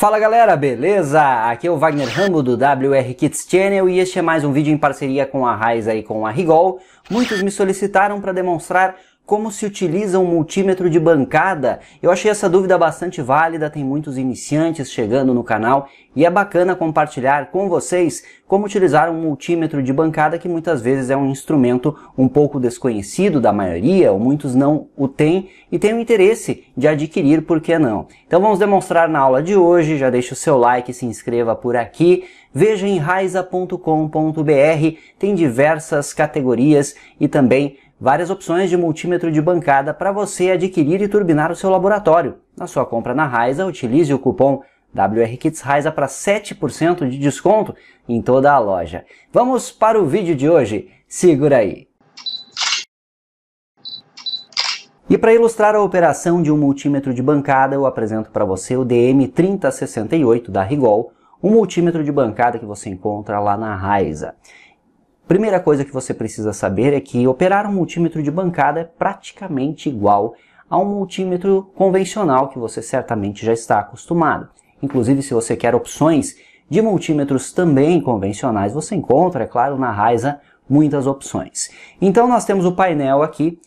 Fala galera, beleza? Aqui é o Wagner Rambo do WR Kids Channel e este é mais um vídeo em parceria com a Raiza e com a Rigol. Muitos me solicitaram para demonstrar como se utiliza um multímetro de bancada? Eu achei essa dúvida bastante válida, tem muitos iniciantes chegando no canal e é bacana compartilhar com vocês como utilizar um multímetro de bancada que muitas vezes é um instrumento um pouco desconhecido da maioria, ou muitos não o têm e têm o interesse de adquirir, por que não? Então vamos demonstrar na aula de hoje, já deixa o seu like, se inscreva por aqui, veja em raiza.com.br, tem diversas categorias e também várias opções de multímetro de bancada para você adquirir e turbinar o seu laboratório. Na sua compra na Raiza, utilize o cupom WRKits para 7% de desconto em toda a loja. Vamos para o vídeo de hoje. Segura aí. E para ilustrar a operação de um multímetro de bancada, eu apresento para você o DM3068 da Rigol, um multímetro de bancada que você encontra lá na Raiza. Primeira coisa que você precisa saber é que operar um multímetro de bancada é praticamente igual a um multímetro convencional que você certamente já está acostumado. Inclusive, se você quer opções de multímetros também convencionais, você encontra, é claro, na Raiza muitas opções. Então nós temos o painel aqui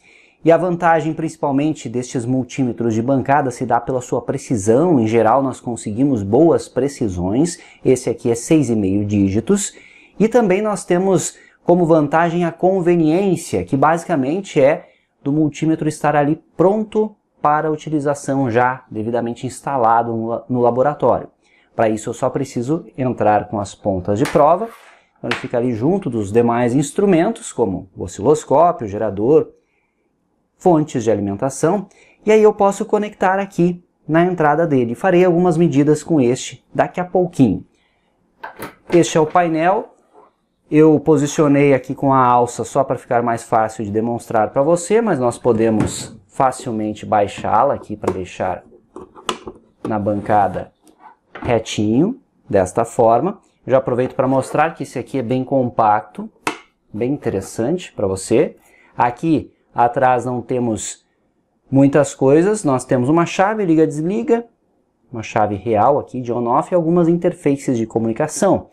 e a vantagem principalmente destes multímetros de bancada se dá pela sua precisão, em geral nós conseguimos boas precisões, esse aqui é 6,5 dígitos, e também nós temos como vantagem a conveniência, que basicamente é do multímetro estar ali pronto para utilização já devidamente instalado no laboratório. Para isso eu só preciso entrar com as pontas de prova, então, ele fica ali junto dos demais instrumentos, como o osciloscópio, o gerador, fontes de alimentação, e aí eu posso conectar aqui na entrada dele. Farei algumas medidas com este daqui a pouquinho. Este é o painel eu posicionei aqui com a alça só para ficar mais fácil de demonstrar para você, mas nós podemos facilmente baixá-la aqui para deixar na bancada retinho, desta forma. Já aproveito para mostrar que esse aqui é bem compacto, bem interessante para você. Aqui atrás não temos muitas coisas, nós temos uma chave liga-desliga, uma chave real aqui de on-off e algumas interfaces de comunicação.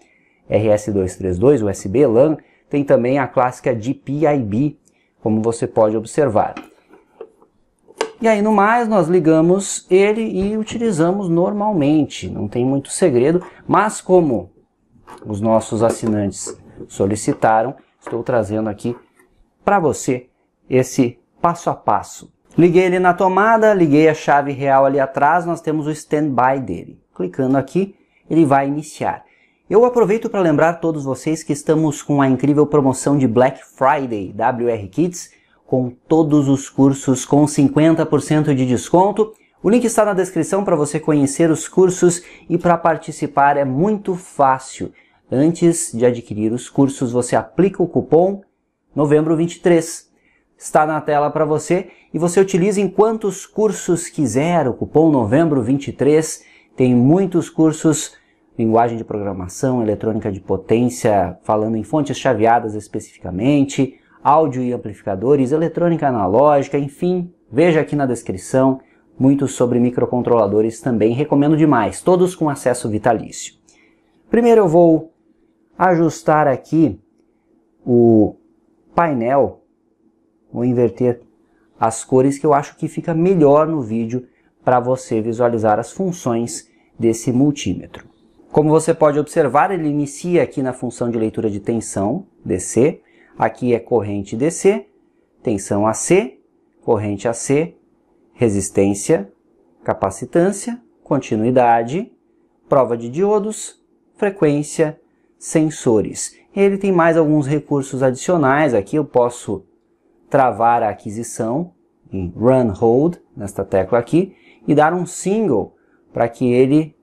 RS232 USB LAN, tem também a clássica DPIB, como você pode observar. E aí no mais nós ligamos ele e utilizamos normalmente, não tem muito segredo, mas como os nossos assinantes solicitaram, estou trazendo aqui para você esse passo a passo. Liguei ele na tomada, liguei a chave real ali atrás, nós temos o standby dele. Clicando aqui, ele vai iniciar. Eu aproveito para lembrar todos vocês que estamos com a incrível promoção de Black Friday WR Kids, com todos os cursos com 50% de desconto. O link está na descrição para você conhecer os cursos e para participar é muito fácil. Antes de adquirir os cursos, você aplica o cupom novembro 23. Está na tela para você e você utiliza em quantos cursos quiser. O cupom novembro 23 tem muitos cursos linguagem de programação, eletrônica de potência, falando em fontes chaveadas especificamente, áudio e amplificadores, eletrônica analógica, enfim, veja aqui na descrição muito sobre microcontroladores também, recomendo demais, todos com acesso vitalício. Primeiro eu vou ajustar aqui o painel, vou inverter as cores que eu acho que fica melhor no vídeo para você visualizar as funções desse multímetro. Como você pode observar, ele inicia aqui na função de leitura de tensão, DC. Aqui é corrente DC, tensão AC, corrente AC, resistência, capacitância, continuidade, prova de diodos, frequência, sensores. Ele tem mais alguns recursos adicionais. Aqui eu posso travar a aquisição em Run Hold, nesta tecla aqui, e dar um single para que ele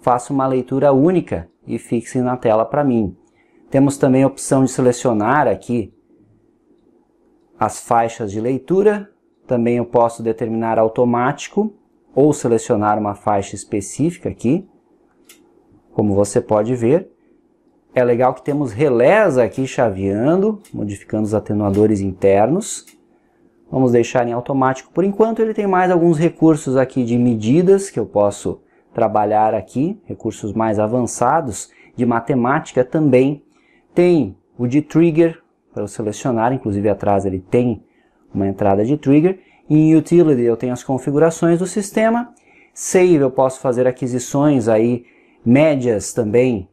faça uma leitura única e fixe na tela para mim. Temos também a opção de selecionar aqui as faixas de leitura. Também eu posso determinar automático ou selecionar uma faixa específica aqui. Como você pode ver, é legal que temos relés aqui chaveando, modificando os atenuadores internos. Vamos deixar em automático por enquanto. Ele tem mais alguns recursos aqui de medidas que eu posso trabalhar aqui, recursos mais avançados de matemática também. Tem o de trigger para selecionar, inclusive atrás ele tem uma entrada de trigger. Em utility eu tenho as configurações do sistema. Save eu posso fazer aquisições aí, médias também,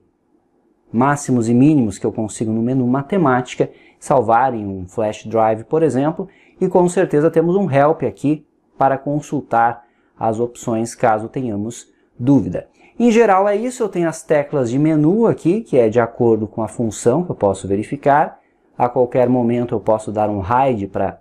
máximos e mínimos que eu consigo no menu matemática, salvar em um flash drive, por exemplo, e com certeza temos um help aqui para consultar as opções caso tenhamos dúvida. Em geral é isso, eu tenho as teclas de menu aqui, que é de acordo com a função que eu posso verificar. A qualquer momento eu posso dar um hide para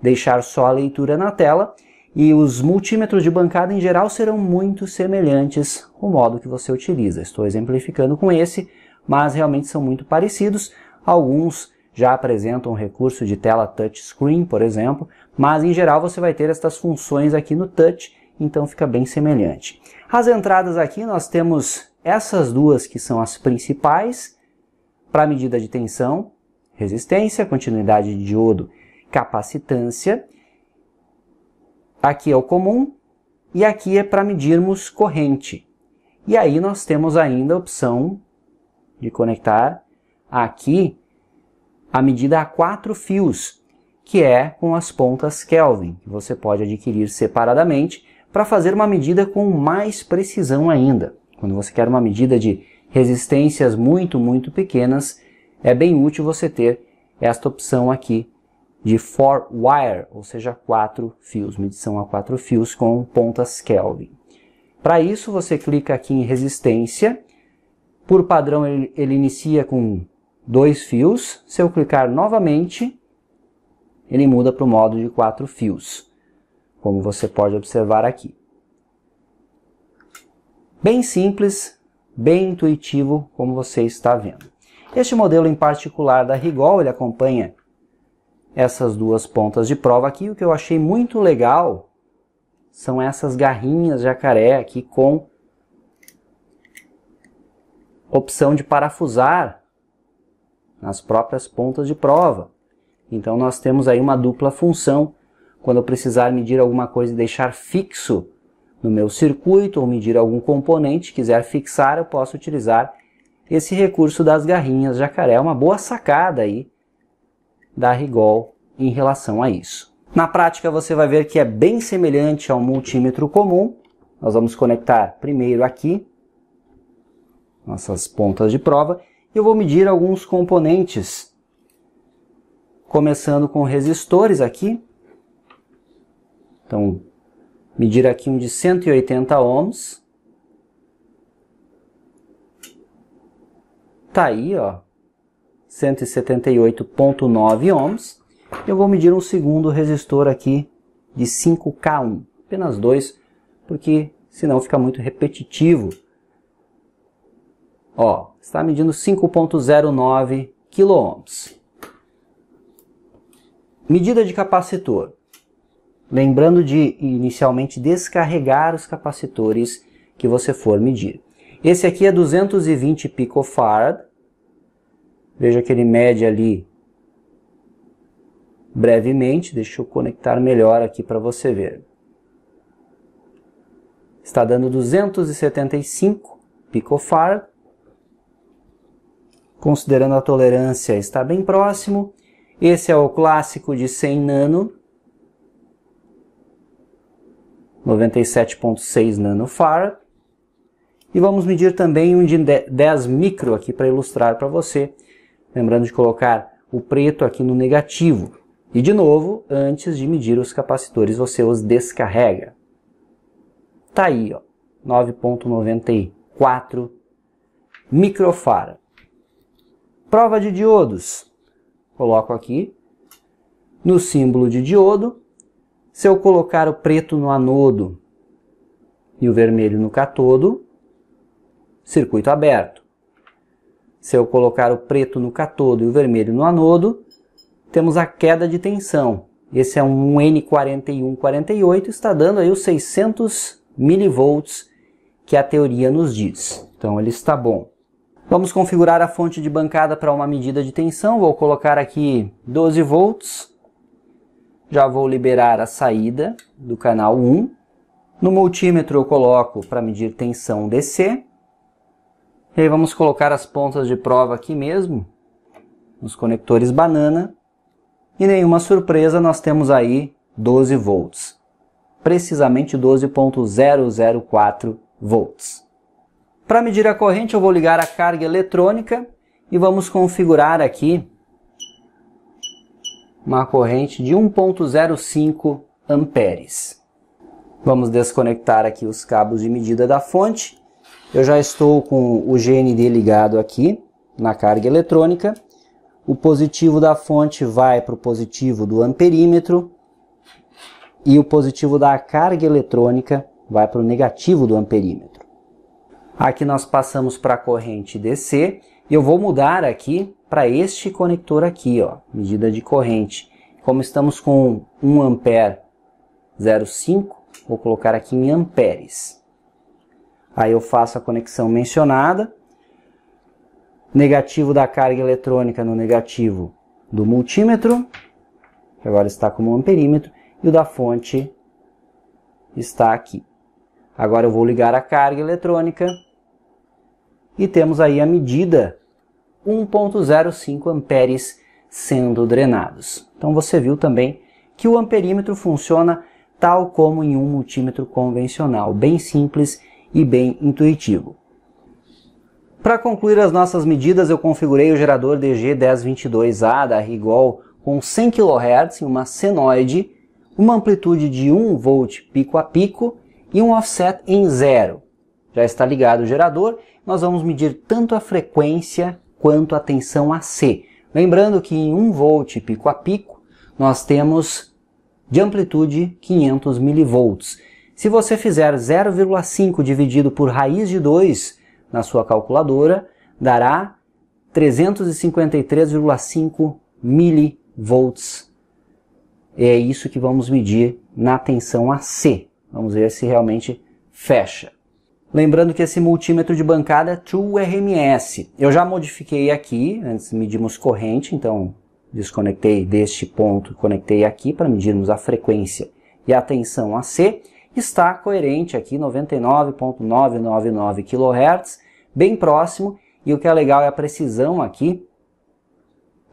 deixar só a leitura na tela. E os multímetros de bancada em geral serão muito semelhantes ao modo que você utiliza. Estou exemplificando com esse, mas realmente são muito parecidos. Alguns já apresentam recurso de tela touchscreen, por exemplo, mas em geral você vai ter estas funções aqui no touch então fica bem semelhante. As entradas aqui nós temos essas duas que são as principais para medida de tensão, resistência, continuidade de diodo, capacitância. Aqui é o comum e aqui é para medirmos corrente. E aí nós temos ainda a opção de conectar aqui a medida a quatro fios, que é com as pontas Kelvin, que você pode adquirir separadamente para fazer uma medida com mais precisão ainda. Quando você quer uma medida de resistências muito, muito pequenas, é bem útil você ter esta opção aqui de four wire, ou seja, quatro fios, medição a quatro fios com pontas Kelvin. Para isso, você clica aqui em resistência. Por padrão, ele, ele inicia com dois fios. Se eu clicar novamente, ele muda para o modo de quatro fios como você pode observar aqui. Bem simples, bem intuitivo, como você está vendo. Este modelo em particular da Rigol, ele acompanha essas duas pontas de prova aqui. O que eu achei muito legal são essas garrinhas jacaré aqui com opção de parafusar nas próprias pontas de prova. Então nós temos aí uma dupla função quando eu precisar medir alguma coisa e deixar fixo no meu circuito ou medir algum componente, quiser fixar, eu posso utilizar esse recurso das garrinhas jacaré. É uma boa sacada aí da Rigol em relação a isso. Na prática você vai ver que é bem semelhante ao multímetro comum. Nós vamos conectar primeiro aqui nossas pontas de prova e eu vou medir alguns componentes. Começando com resistores aqui, então, medir aqui um de 180 ohms. Tá aí, ó, 178.9 ohms. Eu vou medir um segundo resistor aqui de 5K1, apenas dois, porque senão fica muito repetitivo. Ó, está medindo 5.09 kOhms. Medida de capacitor. Lembrando de inicialmente descarregar os capacitores que você for medir. Esse aqui é 220 picofarad. Veja que ele mede ali brevemente. Deixa eu conectar melhor aqui para você ver. Está dando 275 picofarad. Considerando a tolerância, está bem próximo. Esse é o clássico de 100 nano, 97.6 nanofarad. E vamos medir também um de 10 micro aqui para ilustrar para você. Lembrando de colocar o preto aqui no negativo. E de novo, antes de medir os capacitores, você os descarrega. Tá aí, ó, 9.94 microfarad. Prova de diodos. Coloco aqui no símbolo de diodo se eu colocar o preto no anodo e o vermelho no catodo, circuito aberto. Se eu colocar o preto no catodo e o vermelho no anodo, temos a queda de tensão. Esse é um N4148, está dando aí os 600 milivolts que a teoria nos diz. Então ele está bom. Vamos configurar a fonte de bancada para uma medida de tensão. Vou colocar aqui 12 volts já vou liberar a saída do canal 1. No multímetro eu coloco para medir tensão DC. E aí vamos colocar as pontas de prova aqui mesmo, nos conectores banana. E nenhuma surpresa, nós temos aí 12 volts. Precisamente 12.004 volts. Para medir a corrente eu vou ligar a carga eletrônica e vamos configurar aqui uma corrente de 1.05 amperes. Vamos desconectar aqui os cabos de medida da fonte. Eu já estou com o GND ligado aqui na carga eletrônica. O positivo da fonte vai para o positivo do amperímetro e o positivo da carga eletrônica vai para o negativo do amperímetro. Aqui nós passamos para a corrente DC e eu vou mudar aqui para este conector aqui, ó, medida de corrente. Como estamos com 1 A 0,5, vou colocar aqui em amperes. Aí eu faço a conexão mencionada. Negativo da carga eletrônica no negativo do multímetro, que agora está como amperímetro, e o da fonte está aqui. Agora eu vou ligar a carga eletrônica e temos aí a medida 1.05 amperes sendo drenados. Então você viu também que o amperímetro funciona tal como em um multímetro convencional, bem simples e bem intuitivo. Para concluir as nossas medidas, eu configurei o gerador DG1022A da Rigol com 100 kHz em uma senoide, uma amplitude de 1 volt pico a pico e um offset em zero. Já está ligado o gerador, nós vamos medir tanto a frequência quanto a tensão AC. Lembrando que em 1 volt pico a pico, nós temos de amplitude 500 milivolts. Se você fizer 0,5 dividido por raiz de 2 na sua calculadora, dará 353,5 milivolts. É isso que vamos medir na tensão AC. Vamos ver se realmente fecha. Lembrando que esse multímetro de bancada é True RMS. Eu já modifiquei aqui, antes medimos corrente, então desconectei deste ponto, conectei aqui para medirmos a frequência e a tensão AC. Está coerente aqui, 99.999 kHz, bem próximo. E o que é legal é a precisão aqui.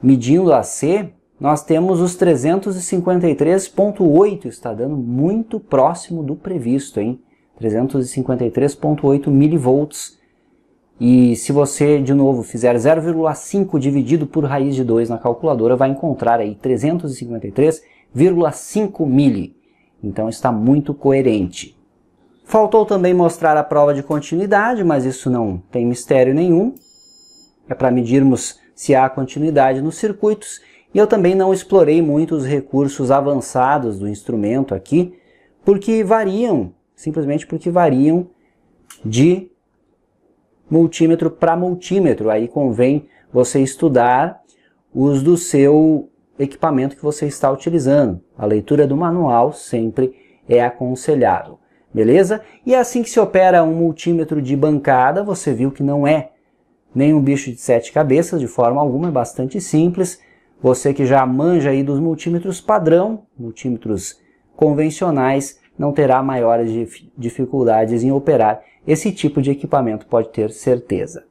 Medindo AC, nós temos os 353.8, está dando muito próximo do previsto, hein? 353.8 milivolts. E se você, de novo, fizer 0,5 dividido por raiz de 2 na calculadora, vai encontrar aí 353,5 mili. Então está muito coerente. Faltou também mostrar a prova de continuidade, mas isso não tem mistério nenhum. É para medirmos se há continuidade nos circuitos. E eu também não explorei muito os recursos avançados do instrumento aqui, porque variam simplesmente porque variam de multímetro para multímetro. Aí convém você estudar os do seu equipamento que você está utilizando. A leitura do manual sempre é aconselhável, beleza? E é assim que se opera um multímetro de bancada, você viu que não é nenhum bicho de sete cabeças de forma alguma, é bastante simples. Você que já manja aí dos multímetros padrão, multímetros convencionais, não terá maiores dif dificuldades em operar esse tipo de equipamento, pode ter certeza.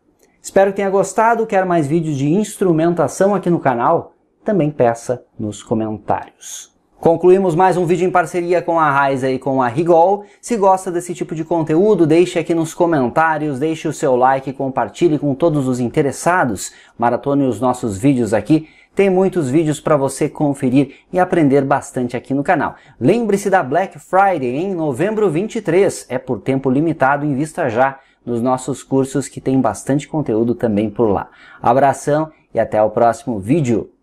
Espero que tenha gostado, quer mais vídeos de instrumentação aqui no canal? Também peça nos comentários. Concluímos mais um vídeo em parceria com a Raiza e com a Rigol. Se gosta desse tipo de conteúdo, deixe aqui nos comentários, deixe o seu like, compartilhe com todos os interessados. Maratone os nossos vídeos aqui tem muitos vídeos para você conferir e aprender bastante aqui no canal. Lembre-se da Black Friday em novembro 23, é por tempo limitado, invista já nos nossos cursos que tem bastante conteúdo também por lá. Abração e até o próximo vídeo.